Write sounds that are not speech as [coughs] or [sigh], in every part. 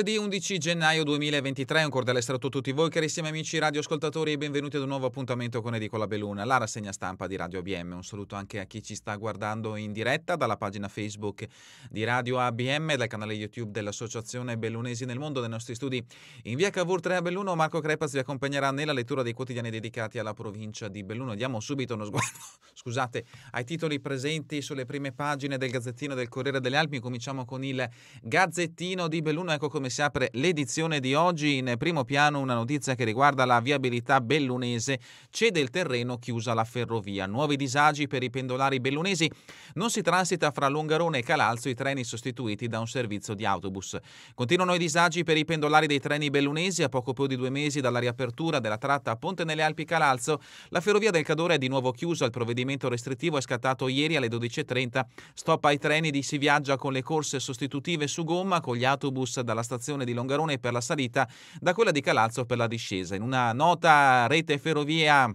Mercoledì 11 gennaio 2023, un cordiale saluto a tutti voi carissimi amici radioascoltatori e benvenuti ad un nuovo appuntamento con Edicola Belluna, la rassegna stampa di Radio ABM. Un saluto anche a chi ci sta guardando in diretta dalla pagina Facebook di Radio ABM, dal canale YouTube dell'Associazione Bellunesi nel Mondo, dai nostri studi in via Cavour 3 a Belluno. Marco Crepaz vi accompagnerà nella lettura dei quotidiani dedicati alla provincia di Belluno. Diamo subito uno sguardo, [laughs] scusate, ai titoli presenti sulle prime pagine del Gazzettino del Corriere delle Alpi. Cominciamo con il Gazzettino di Belluno. Ecco come come si apre l'edizione di oggi. In primo piano una notizia che riguarda la viabilità bellunese. Cede il terreno, chiusa la ferrovia. Nuovi disagi per i pendolari bellunesi. Non si transita fra Longarone e Calalzo i treni sostituiti da un servizio di autobus. Continuano i disagi per i pendolari dei treni bellunesi. A poco più di due mesi dalla riapertura della tratta Ponte nelle Alpi Calalzo, la ferrovia del Cadore è di nuovo chiusa. Il provvedimento restrittivo è scattato ieri alle 12.30. Stop ai treni di Si Viaggia con le corse sostitutive su gomma con gli autobus dalla stazione stazione di Longarone per la salita da quella di Calazzo per la discesa. In una nota rete ferrovia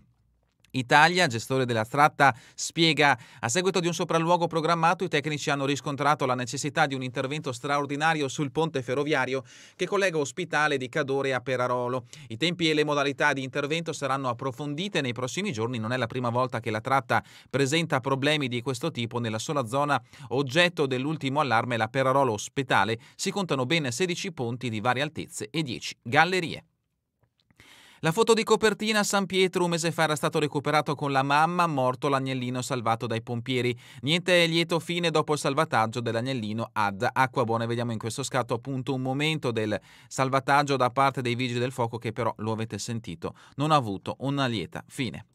Italia, gestore della tratta, spiega a seguito di un sopralluogo programmato i tecnici hanno riscontrato la necessità di un intervento straordinario sul ponte ferroviario che collega Ospitale di Cadore a Perarolo. I tempi e le modalità di intervento saranno approfondite nei prossimi giorni, non è la prima volta che la tratta presenta problemi di questo tipo nella sola zona oggetto dell'ultimo allarme la Perarolo Ospitale. Si contano ben 16 ponti di varie altezze e 10 gallerie. La foto di copertina a San Pietro un mese fa era stato recuperato con la mamma, morto l'agnellino salvato dai pompieri. Niente lieto fine dopo il salvataggio dell'agnellino ad Acquabone. Vediamo in questo scatto appunto un momento del salvataggio da parte dei vigili del fuoco che però, lo avete sentito, non ha avuto una lieta fine.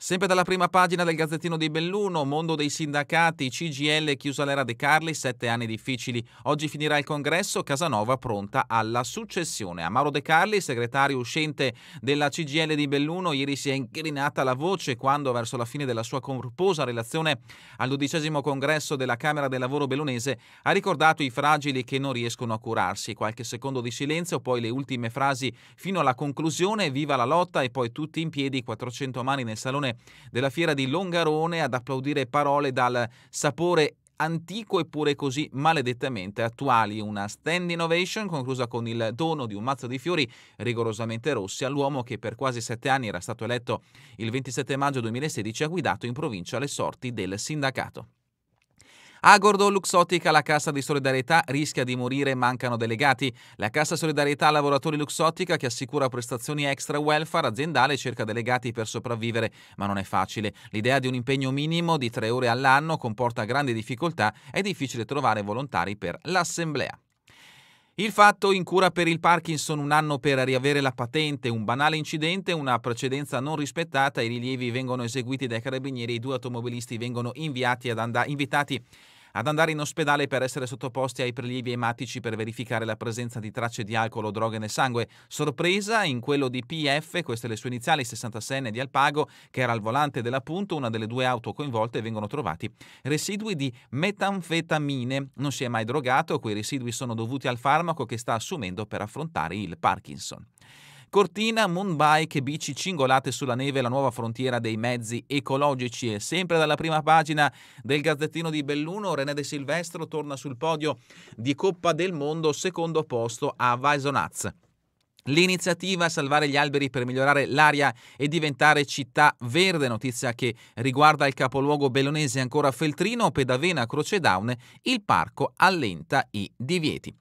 Sempre dalla prima pagina del Gazzettino di Belluno, mondo dei sindacati, CGL chiusa l'era De Carli, sette anni difficili. Oggi finirà il congresso, Casanova pronta alla successione. A Mauro De Carli, segretario uscente della CGL di Belluno, ieri si è incrinata la voce quando, verso la fine della sua corposa relazione al dodicesimo congresso della Camera del Lavoro bellunese, ha ricordato i fragili che non riescono a curarsi. Qualche secondo di silenzio, poi le ultime frasi fino alla conclusione, viva la lotta e poi tutti in piedi, 400 mani nel salone edizione della fiera di Longarone ad applaudire parole dal sapore antico eppure così maledettamente attuali. Una stand innovation conclusa con il dono di un mazzo di fiori rigorosamente rossi all'uomo che per quasi sette anni era stato eletto il 27 maggio 2016 e ha guidato in provincia le sorti del sindacato. Agordo Luxottica, la cassa di solidarietà, rischia di morire, e mancano delegati. La cassa solidarietà lavoratori Luxottica, che assicura prestazioni extra welfare aziendale, cerca delegati per sopravvivere, ma non è facile. L'idea di un impegno minimo di tre ore all'anno comporta grandi difficoltà, è difficile trovare volontari per l'assemblea. Il fatto in cura per il Parkinson un anno per riavere la patente, un banale incidente, una precedenza non rispettata, i rilievi vengono eseguiti dai carabinieri e i due automobilisti vengono inviati ad andare invitati ad andare in ospedale per essere sottoposti ai prelievi ematici per verificare la presenza di tracce di alcol o droghe nel sangue. Sorpresa in quello di PF, queste le sue iniziali, 66enne di Alpago, che era al volante della Punto, una delle due auto coinvolte, vengono trovati residui di metanfetamine. Non si è mai drogato, quei residui sono dovuti al farmaco che sta assumendo per affrontare il Parkinson. Cortina, moonbike, bici cingolate sulla neve, la nuova frontiera dei mezzi ecologici. E sempre dalla prima pagina del Gazzettino di Belluno, René De Silvestro torna sul podio di Coppa del Mondo, secondo posto a Vaisonaz. L'iniziativa Salvare gli alberi per migliorare l'aria e diventare città verde, notizia che riguarda il capoluogo bellonese ancora Feltrino, Pedavena, Croce Down, il parco allenta i divieti.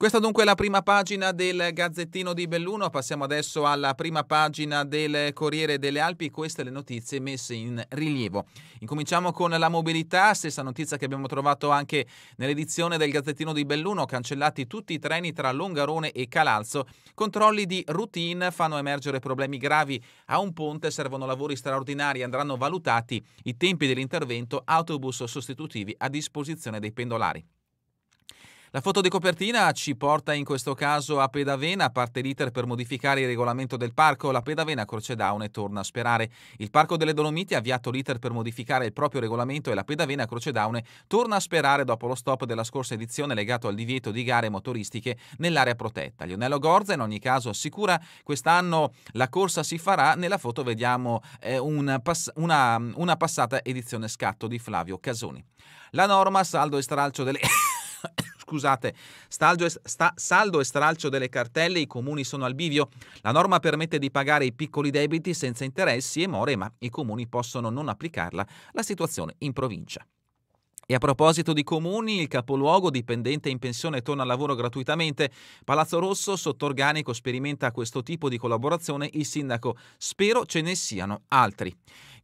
Questa dunque è la prima pagina del Gazzettino di Belluno, passiamo adesso alla prima pagina del Corriere delle Alpi, queste le notizie messe in rilievo. Incominciamo con la mobilità, stessa notizia che abbiamo trovato anche nell'edizione del Gazzettino di Belluno, cancellati tutti i treni tra Longarone e Calalzo, controlli di routine fanno emergere problemi gravi, a un ponte servono lavori straordinari, andranno valutati i tempi dell'intervento, autobus sostitutivi a disposizione dei pendolari. La foto di copertina ci porta in questo caso a Pedavena, parte l'iter per modificare il regolamento del parco, la Pedavena croce Crocedaune torna a sperare. Il Parco delle Dolomiti ha avviato l'iter per modificare il proprio regolamento e la Pedavena croce Crocedaune torna a sperare dopo lo stop della scorsa edizione legato al divieto di gare motoristiche nell'area protetta. Lionello Gorza in ogni caso assicura quest'anno la corsa si farà, nella foto vediamo eh, una, pass- una, una passata edizione scatto di Flavio Casoni. La norma saldo e stralcio delle... [coughs] [coughs] scusate, saldo e stralcio delle cartelle, i comuni sono al bivio. La norma permette di pagare i piccoli debiti senza interessi e more, ma i comuni possono non applicarla. La situazione in provincia. E a proposito di comuni, il capoluogo dipendente in pensione torna al lavoro gratuitamente. Palazzo Rosso, sotto organico, sperimenta questo tipo di collaborazione il sindaco. Spero ce ne siano altri.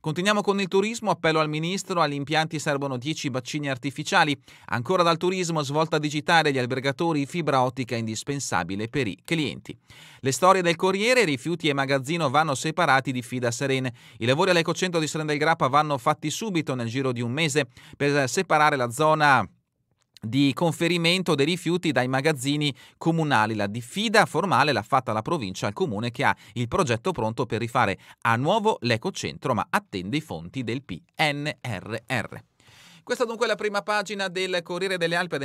Continuiamo con il turismo, appello al ministro, agli impianti servono 10 bacini artificiali. Ancora dal turismo, svolta digitale gli albergatori, fibra ottica indispensabile per i clienti. Le storie del Corriere, rifiuti e magazzino vanno separati di fida serene. I lavori all'ecocentro di Serena del Grappa vanno fatti subito nel giro di un mese per separare la zona di conferimento dei rifiuti dai magazzini comunali. La diffida formale l'ha fatta la provincia al comune che ha il progetto pronto per rifare a nuovo l'ecocentro, ma attende i fonti del PNRR. Questa dunque è la prima pagina del Corriere delle Alpi,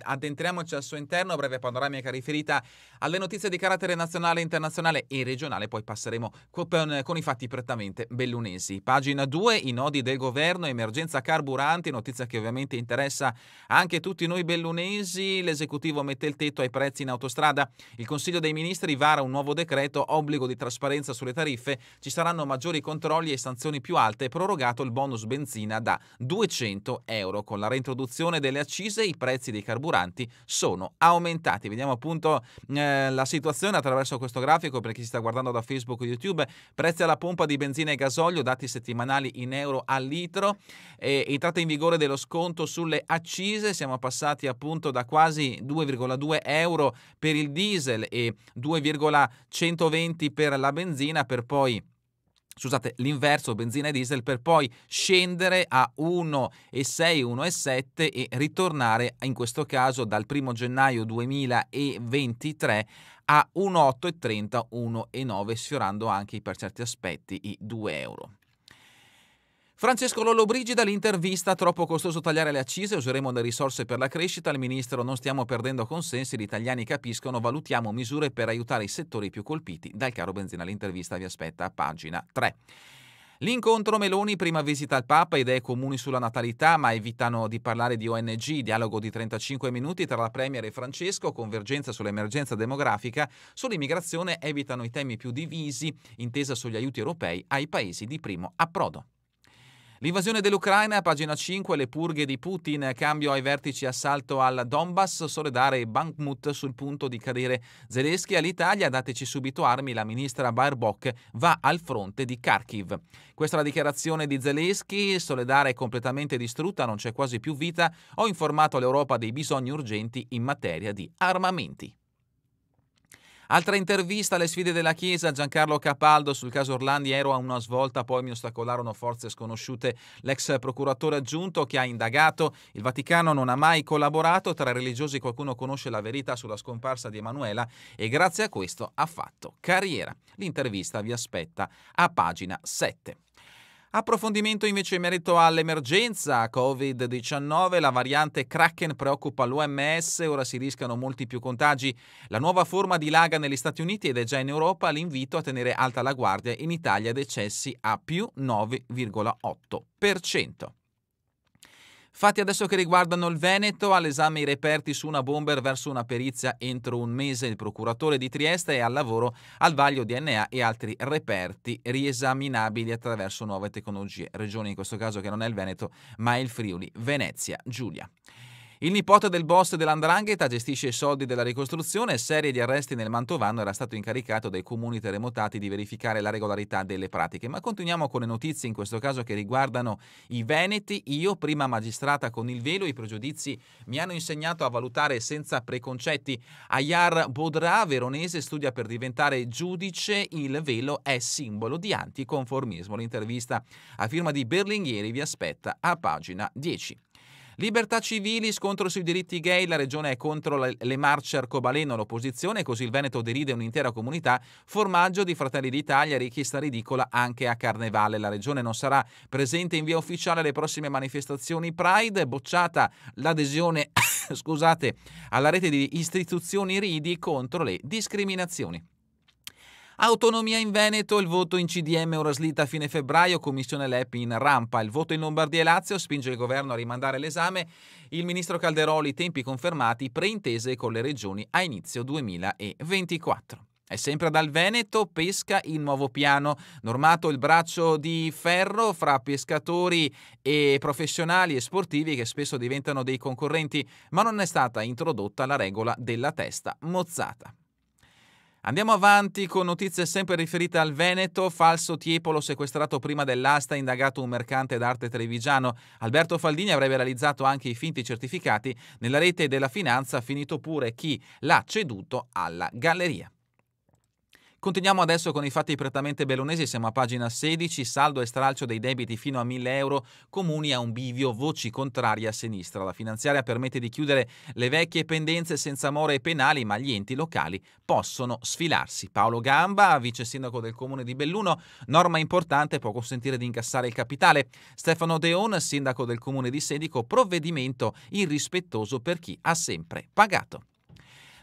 addentriamoci al suo interno, breve panoramica riferita alle notizie di carattere nazionale, internazionale e regionale, poi passeremo con, con i fatti prettamente bellunesi. Pagina 2, i nodi del governo, emergenza carburanti, notizia che ovviamente interessa anche tutti noi bellunesi, l'esecutivo mette il tetto ai prezzi in autostrada, il Consiglio dei Ministri vara un nuovo decreto, obbligo di trasparenza sulle tariffe, ci saranno maggiori controlli e sanzioni più alte, prorogato il bonus benzina da 200 200 euro. Con la reintroduzione delle accise i prezzi dei carburanti sono aumentati. Vediamo appunto eh, la situazione attraverso questo grafico per chi si sta guardando da Facebook o YouTube. Prezzi alla pompa di benzina e gasolio dati settimanali in euro al litro. E, entrata in vigore dello sconto sulle accise. Siamo passati appunto da quasi 2,2 euro per il diesel e 2,120 per la benzina per poi scusate, l'inverso benzina e diesel per poi scendere a 1,6, 1,7 e ritornare in questo caso dal 1 gennaio 2023 a 1,8 e 30, 1,9 sfiorando anche per certi aspetti i 2 euro. Francesco Lollobrigida, l'intervista, troppo costoso tagliare le accise, useremo le risorse per la crescita, al ministro non stiamo perdendo consensi, gli italiani capiscono, valutiamo misure per aiutare i settori più colpiti dal caro benzina. L'intervista vi aspetta a pagina 3. L'incontro Meloni, prima visita al Papa, idee comuni sulla natalità, ma evitano di parlare di ONG, dialogo di 35 minuti tra la Premier e Francesco, convergenza sull'emergenza demografica, sull'immigrazione evitano i temi più divisi, intesa sugli aiuti europei ai paesi di primo approdo. L'invasione dell'Ucraina, pagina 5, le purghe di Putin, cambio ai vertici assalto al Donbass, Soledare e Bankmut sul punto di cadere. Zelensky all'Italia, dateci subito armi, la ministra Baerbock va al fronte di Kharkiv. Questa è la dichiarazione di Zelensky, Soledare è completamente distrutta, non c'è quasi più vita, ho informato l'Europa dei bisogni urgenti in materia di armamenti. Altra intervista alle sfide della Chiesa, Giancarlo Capaldo sul caso Orlandi ero a una svolta, poi mi ostacolarono forze sconosciute. L'ex procuratore aggiunto che ha indagato, il Vaticano non ha mai collaborato, tra religiosi qualcuno conosce la verità sulla scomparsa di Emanuela e grazie a questo ha fatto carriera. L'intervista vi aspetta a pagina 7. Approfondimento invece in merito all'emergenza Covid-19, la variante Kraken preoccupa l'OMS, ora si rischiano molti più contagi. La nuova forma dilaga negli Stati Uniti ed è già in Europa l'invito a tenere alta la guardia, in Italia decessi a più 9,8%. Fatti adesso che riguardano il Veneto, all'esame i reperti su una bomber verso una perizia entro un mese. Il procuratore di Trieste è al lavoro al vaglio DNA e altri reperti riesaminabili attraverso nuove tecnologie. Regione in questo caso che non è il Veneto, ma è il Friuli, Venezia, Giulia. Il nipote del boss dell'Andrangheta gestisce i soldi della ricostruzione, serie di arresti nel Mantovano era stato incaricato dai comuni terremotati di verificare la regolarità delle pratiche. Ma continuiamo con le notizie in questo caso che riguardano i Veneti. Io, prima magistrata con il velo, i pregiudizi mi hanno insegnato a valutare senza preconcetti. Ayar Bodra, veronese, studia per diventare giudice. Il velo è simbolo di anticonformismo. L'intervista a firma di Berlinghieri vi aspetta a pagina 10. Libertà civili, scontro sui diritti gay, la regione è contro le marce arcobaleno, l'opposizione, così il Veneto deride un'intera comunità, formaggio di Fratelli d'Italia, richiesta ridicola anche a Carnevale. La regione non sarà presente in via ufficiale alle prossime manifestazioni Pride, bocciata l'adesione, [coughs] scusate, alla rete di istituzioni ridi contro le discriminazioni. Autonomia in Veneto, il voto in CDM ora slitta a fine febbraio, commissione LEP in rampa. Il voto in Lombardia e Lazio spinge il governo a rimandare l'esame. Il ministro Calderoli, tempi confermati, preintese con le regioni a inizio 2024. È sempre dal Veneto, pesca il nuovo piano, normato il braccio di ferro fra pescatori e professionali e sportivi che spesso diventano dei concorrenti, ma non è stata introdotta la regola della testa mozzata. Andiamo avanti con notizie sempre riferite al Veneto. Falso Tiepolo sequestrato prima dell'asta, indagato un mercante d'arte trevigiano. Alberto Faldini avrebbe realizzato anche i finti certificati. Nella rete della finanza finito pure chi l'ha ceduto alla galleria. Continuiamo adesso con i fatti prettamente bellonesi, siamo a pagina 16, saldo e stralcio dei debiti fino a 1000 euro, comuni a un bivio, voci contrarie a sinistra. La finanziaria permette di chiudere le vecchie pendenze senza more penali, ma gli enti locali possono sfilarsi. Paolo Gamba, vice sindaco del comune di Belluno, norma importante può consentire di incassare il capitale. Stefano Deon, sindaco del comune di Sedico, provvedimento irrispettoso per chi ha sempre pagato.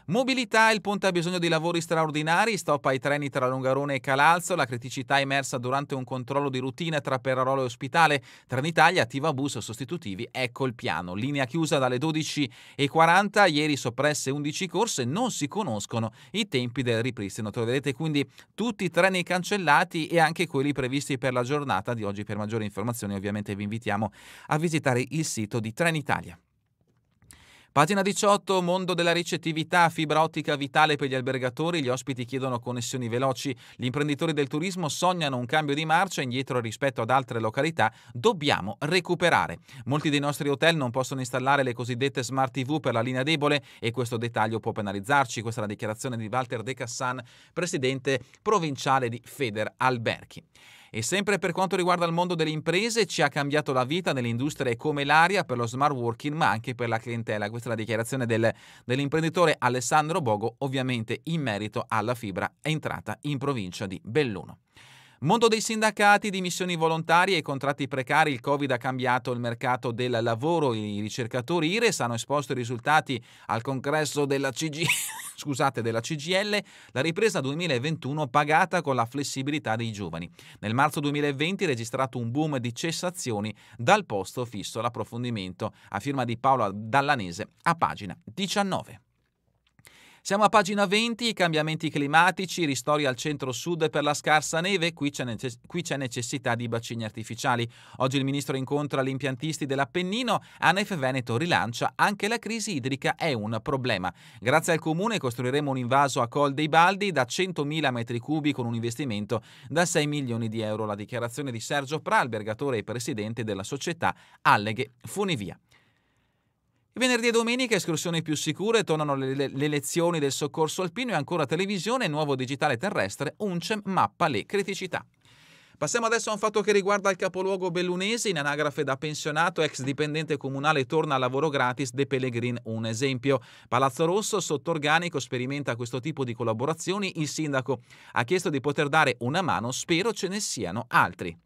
Mobilità, il ponte ha bisogno di lavori straordinari, stop ai treni tra Longarone e Calalzo, la criticità emersa durante un controllo di routine tra Perarolo e Ospitale, Trenitalia attiva bus sostitutivi, ecco il piano. Linea chiusa dalle 12.40, ieri soppresse 11 corse, non si conoscono i tempi del ripristino. Troverete quindi tutti i treni cancellati e anche quelli previsti per la giornata di oggi. Per maggiori informazioni ovviamente vi invitiamo a visitare il sito di Trenitalia. Pagina 18, mondo della ricettività, fibra ottica vitale per gli albergatori, gli ospiti chiedono connessioni veloci, gli imprenditori del turismo sognano un cambio di marcia indietro rispetto ad altre località, dobbiamo recuperare. Molti dei nostri hotel non possono installare le cosiddette smart TV per la linea debole e questo dettaglio può penalizzarci, questa è la dichiarazione di Walter De Cassan, presidente provinciale di Feder Alberchi. E sempre per quanto riguarda il mondo delle imprese, ci ha cambiato la vita nelle industrie come l'aria per lo smart working, ma anche per la clientela. Questa è la dichiarazione del, dell'imprenditore Alessandro Bogo, ovviamente in merito alla fibra entrata in provincia di Belluno. Mondo dei sindacati, dimissioni volontarie e contratti precari, il Covid ha cambiato il mercato del lavoro, i ricercatori IRES hanno esposto i risultati al congresso della, CG... [laughs] Scusate, della CGL, la ripresa 2021 pagata con la flessibilità dei giovani. Nel marzo 2020 è registrato un boom di cessazioni dal posto fisso, l'approfondimento a firma di Paolo Dallanese a pagina 19. Siamo a pagina 20, i cambiamenti climatici, ristori al centro-sud per la scarsa neve, qui c'è, necess- qui c'è necessità di bacini artificiali. Oggi il ministro incontra gli impiantisti dell'Appennino, ANEF Veneto rilancia anche la crisi idrica è un problema. Grazie al comune costruiremo un invaso a Col dei Baldi da 100.000 metri cubi con un investimento da 6 milioni di euro. La dichiarazione di Sergio Pra, albergatore e presidente della società Alleghe Funivia. Venerdì e domenica escursioni più sicure, tornano le, le, le, lezioni del soccorso alpino e ancora televisione, nuovo digitale terrestre, UNCEM mappa le criticità. Passiamo adesso a un fatto che riguarda il capoluogo bellunese, in anagrafe da pensionato, ex dipendente comunale torna a lavoro gratis De Pellegrin, un esempio. Palazzo Rosso, sotto organico, sperimenta questo tipo di collaborazioni, il sindaco ha chiesto di poter dare una mano, spero ce ne siano altri.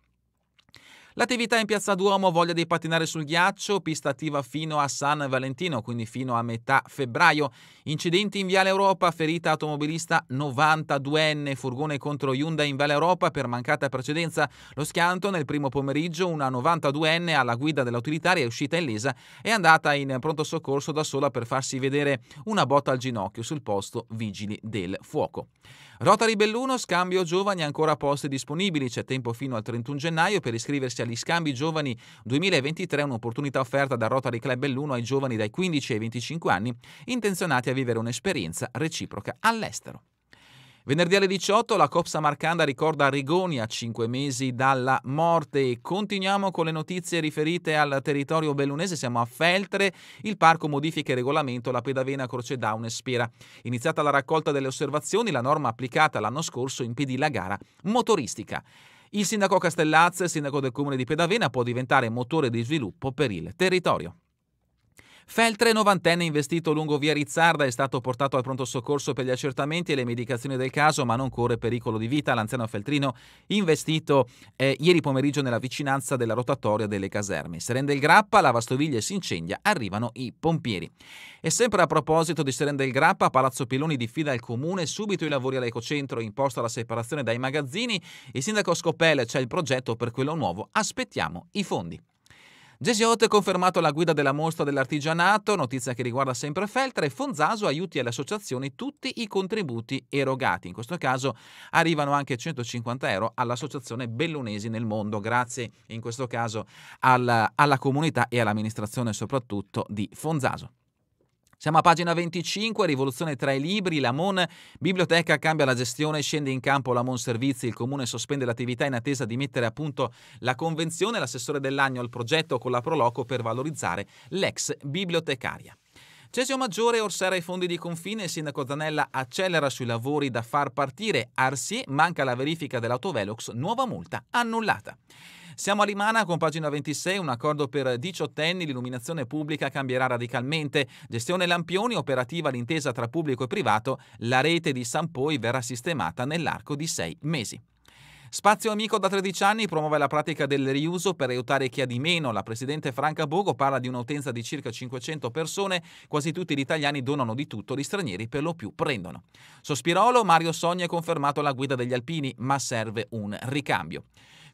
L'attività in Piazza Duomo voglia di pattinare sul ghiaccio, pista attiva fino a San Valentino, quindi fino a metà febbraio. Incidenti in Viale Europa, ferita automobilista 92enne, furgone contro Hyundai in Viale Europa per mancata precedenza. Lo schianto nel primo pomeriggio, una 92enne alla guida dell'utilitaria è uscita illesa e è andata in pronto soccorso da sola per farsi vedere una botta al ginocchio sul posto vigili del fuoco. Rotary Belluno, scambio giovani, ancora posti disponibili. C'è tempo fino al 31 gennaio per iscriversi agli scambi giovani 2023, un'opportunità offerta da Rotary Club Belluno ai giovani dai 15 ai 25 anni intenzionati a vivere un'esperienza reciproca all'estero. Venerdì alle 18 la Copsa Marcanda ricorda Rigoni a 5 mesi dalla morte e continuiamo con le notizie riferite al territorio bellunese, siamo a Feltre, il parco modifica il regolamento, la pedavena Croce Down e Spira. Iniziata la raccolta delle osservazioni, la norma applicata l'anno scorso impedì la gara motoristica. Il sindaco Castellazza, sindaco del comune di Pedavena, può diventare motore di sviluppo per il territorio. Feltre, novantenne investito lungo via Rizzarda, è stato portato al pronto soccorso per gli accertamenti e le medicazioni del caso, ma non corre pericolo di vita. L'anziano Feltrino, investito eh, ieri pomeriggio nella vicinanza della rotatoria delle caserme. Serende il grappa, la vastoviglie si incendia, arrivano i pompieri. E sempre a proposito di Serena del grappa, Palazzo Piloni diffida il comune subito i lavori all'ecocentro, imposta la separazione dai magazzini. Il sindaco Scopelle c'è il progetto per quello nuovo, aspettiamo i fondi. Gesiot è confermato alla guida della mostra dell'artigianato, notizia che riguarda sempre Feltre, e Fonzaso aiuti alle associazioni tutti i contributi erogati. In questo caso arrivano anche 150 euro all'Associazione Bellunesi nel Mondo, grazie in questo caso alla, alla comunità e all'amministrazione soprattutto di Fonzaso. Siamo a pagina 25, rivoluzione tra i libri, la Mon, biblioteca cambia la gestione, scende in campo la Mon Servizi, il comune sospende l'attività in attesa di mettere a punto la convenzione, l'assessore dell'anno al progetto con la Proloco per valorizzare l'ex bibliotecaria. Cesio Maggiore orsera i fondi di confine, il sindaco Zanella accelera sui lavori da far partire, Arsi manca la verifica dell'autovelox, nuova multa annullata. Siamo a Rimana con pagina 26, un accordo per 18 anni, l'illuminazione pubblica cambierà radicalmente. Gestione Lampioni, operativa l'intesa tra pubblico e privato, la rete di San Poi verrà sistemata nell'arco di sei mesi. Spazio Amico da 13 anni promuove la pratica del riuso per aiutare chi ha di meno. La presidente Franca Bogo parla di un'utenza di circa 500 persone. Quasi tutti gli italiani donano di tutto, gli stranieri per lo più prendono. Sospirolo, Mario Sogni ha confermato la guida degli alpini, ma serve un ricambio.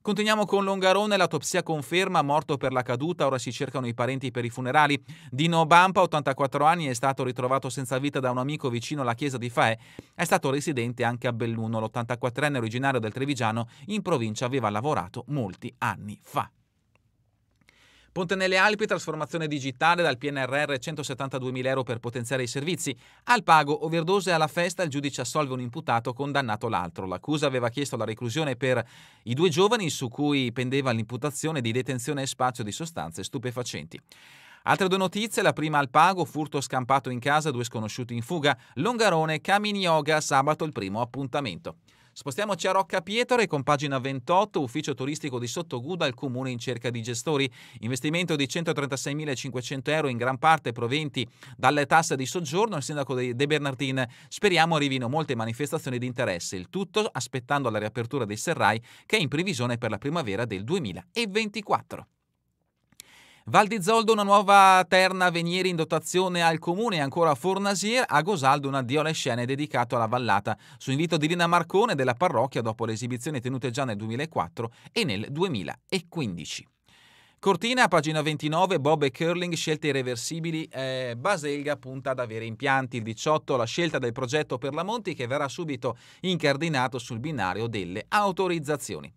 Continuiamo con Longarone, l'autopsia conferma morto per la caduta, ora si cercano i parenti per i funerali. Dino Bampa, 84 anni, è stato ritrovato senza vita da un amico vicino alla chiesa di Faè. È stato residente anche a Belluno, l'84enne originario del Trevigiano, in provincia aveva lavorato molti anni fa. Ponte nelle Alpi, trasformazione digitale dal PNRR 172.000 euro per potenziare i servizi. Al pago, overdose alla festa, il giudice assolve un imputato condannato l'altro. L'accusa aveva chiesto la reclusione per i due giovani su cui pendeva l'imputazione di detenzione e spazio di sostanze stupefacenti. Altre due notizie, la prima al pago, furto scampato in casa, due sconosciuti in fuga, Longarone, Camini Yoga, sabato il primo appuntamento. Spostiamoci a Rocca Pietore con pagina 28, ufficio turistico di Sottoguda, il comune in cerca di gestori. Investimento di 136.500 euro, in gran parte proventi dalle tasse di soggiorno. Il sindaco De Bernardin speriamo arrivino molte manifestazioni di interesse, il tutto aspettando la riapertura dei serrai che è in previsione per la primavera del 2024. Val di Zoldo una nuova terna venieri in dotazione al comune e ancora Fornasier, a Gosaldo un addio alle scene dedicato alla vallata su invito di Rina Marcone della parrocchia dopo le esibizioni tenute già nel 2004 e nel 2015. Cortina, pagina 29, Bob e Curling, scelte irreversibili, eh, Baselga punta ad avere impianti. Il 18, la scelta del progetto per la Monti che verrà subito incardinato sul binario delle autorizzazioni.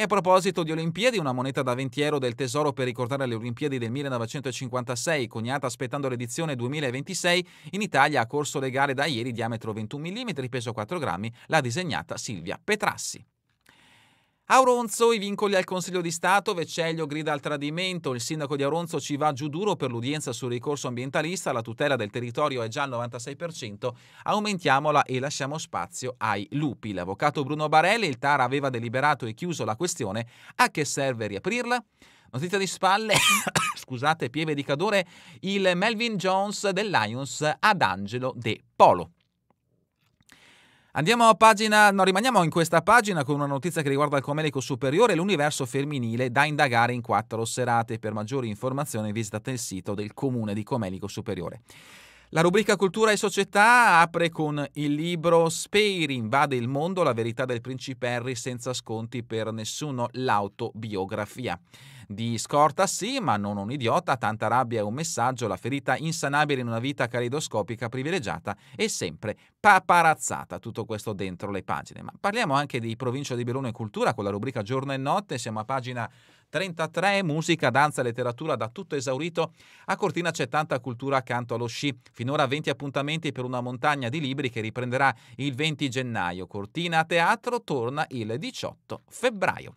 E a proposito di Olimpiadi, una moneta da euro del Tesoro per ricordare le Olimpiadi del 1956, coniata aspettando l'edizione 2026, in Italia ha corso legale da ieri, diametro 21 mm, peso 4 grammi, l'ha disegnata Silvia Petrassi. Auronzo, i vincoli al Consiglio di Stato, Vecellio grida al tradimento, il sindaco di Auronzo ci va giù duro per l'udienza sul ricorso ambientalista, la tutela del territorio è già al 96%, aumentiamola e lasciamo spazio ai lupi. L'avvocato Bruno Barelli, il TAR aveva deliberato e chiuso la questione, a che serve riaprirla? Notizia di spalle, [coughs] scusate, pieve di cadore, il Melvin Jones del Lions ad Angelo De Polo. Andiamo a pagina, no, rimaniamo in questa pagina con una notizia che riguarda il Comelico Superiore e l'universo femminile da indagare in quattro serate. Per maggiori informazioni visitate il sito del Comune di Comelico Superiore. La rubrica Cultura e Società apre con il libro Speir invade il mondo, la verità del principe Harry senza sconti per nessuno, l'autobiografia. Di scorta sì, ma non un idiota, tanta rabbia è un messaggio, la ferita insanabile in una vita caleidoscopica privilegiata e sempre paparazzata, tutto questo dentro le pagine. Ma parliamo anche di Provincia di Belluno e Cultura con la rubrica Giorno e Notte, siamo a pagina 33 musica, danza, letteratura da tutto esaurito. A Cortina c'è tanta cultura accanto allo sci. Finora 20 appuntamenti per una montagna di libri che riprenderà il 20 gennaio. Cortina a teatro torna il 18 febbraio.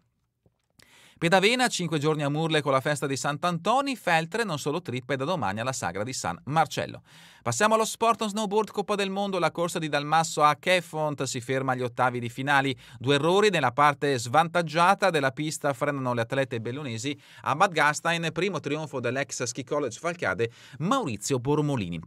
Pedavena, 5 giorni a Murle con la festa di Sant'Antoni, Feltre non solo trippe da domani alla sagra di San Marcello. Passiamo allo sport on snowboard Coppa del Mondo, la corsa di Dalmasso a Kefont si ferma agli ottavi di finali. Due errori nella parte svantaggiata della pista frenano le atlete bellunesi a Madgastein, primo trionfo dell'ex ski college Falcade Maurizio Bormolini.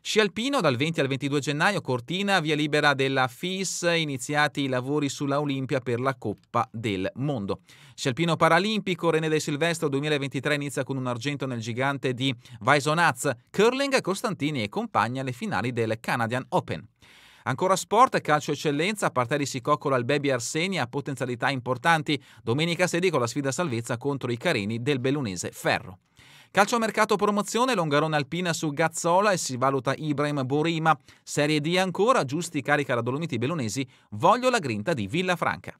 Sci alpino dal 20 al 22 gennaio, Cortina, via libera della FIS, iniziati i lavori sulla Olimpia per la Coppa del Mondo. Sci alpino paralimpico, René De Silvestro 2023 inizia con un argento nel gigante di Vaisonaz, curling, Costantini e compagni alle finali del Canadian Open. Ancora sport, calcio eccellenza, Parteri si coccola al Baby Arsenia, potenzialità importanti. Domenica 16 con la sfida salvezza contro i carini del bellunese Ferro. Calciomercato promozione, Longarone Alpina su Gazzola e si valuta Ibrahim Borima. Serie D ancora, Giusti carica la Dolomiti Bellonesi, voglio la grinta di Villafranca.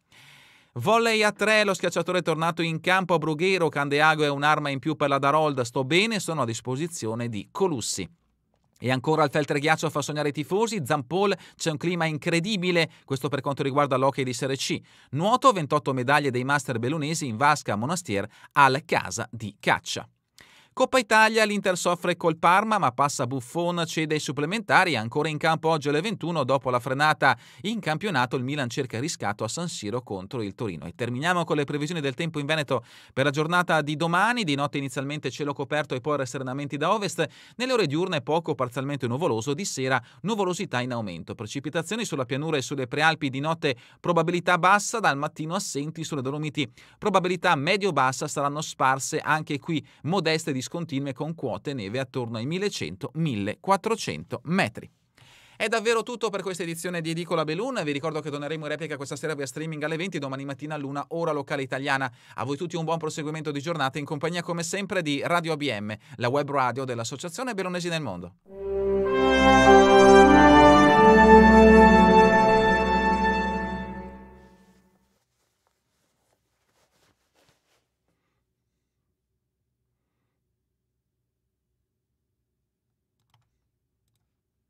Volley a 3, lo schiacciatore è tornato in campo a Brughero, Candeago è un'arma in più per la Darolda, sto bene, sono a disposizione di Colussi. E ancora il feltreghiaccio fa sognare i tifosi, Zampol c'è un clima incredibile, questo per quanto riguarda l'hockey di Serie C. Nuoto 28 medaglie dei master bellunesi in vasca a Monastier al Casa di Caccia. Coppa Italia l'Inter soffre col Parma ma passa Buffon, cede ai supplementari, ancora in campo oggi alle 21 dopo la frenata in campionato il Milan cerca riscatto a San Siro contro il Torino. E terminiamo con le previsioni del tempo in Veneto per la giornata di domani, di notte inizialmente cielo coperto e poi esternamenti da ovest, nelle ore diurne poco parzialmente nuvoloso, di sera nuvolosità in aumento, precipitazioni sulla pianura e sulle prealpi di notte probabilità bassa, dal mattino assenti sulle Dolomiti probabilità medio-bassa saranno sparse anche qui modeste di discontinue con quote neve attorno ai 1100-1400 metri. È davvero tutto per questa edizione di Edicola Belun. Vi ricordo che torneremo in replica questa sera via streaming alle 20, domani mattina a luna, ora locale italiana. A voi tutti un buon proseguimento di giornata in compagnia, come sempre, di Radio ABM, la web radio dell'Associazione Belonesi nel Mondo.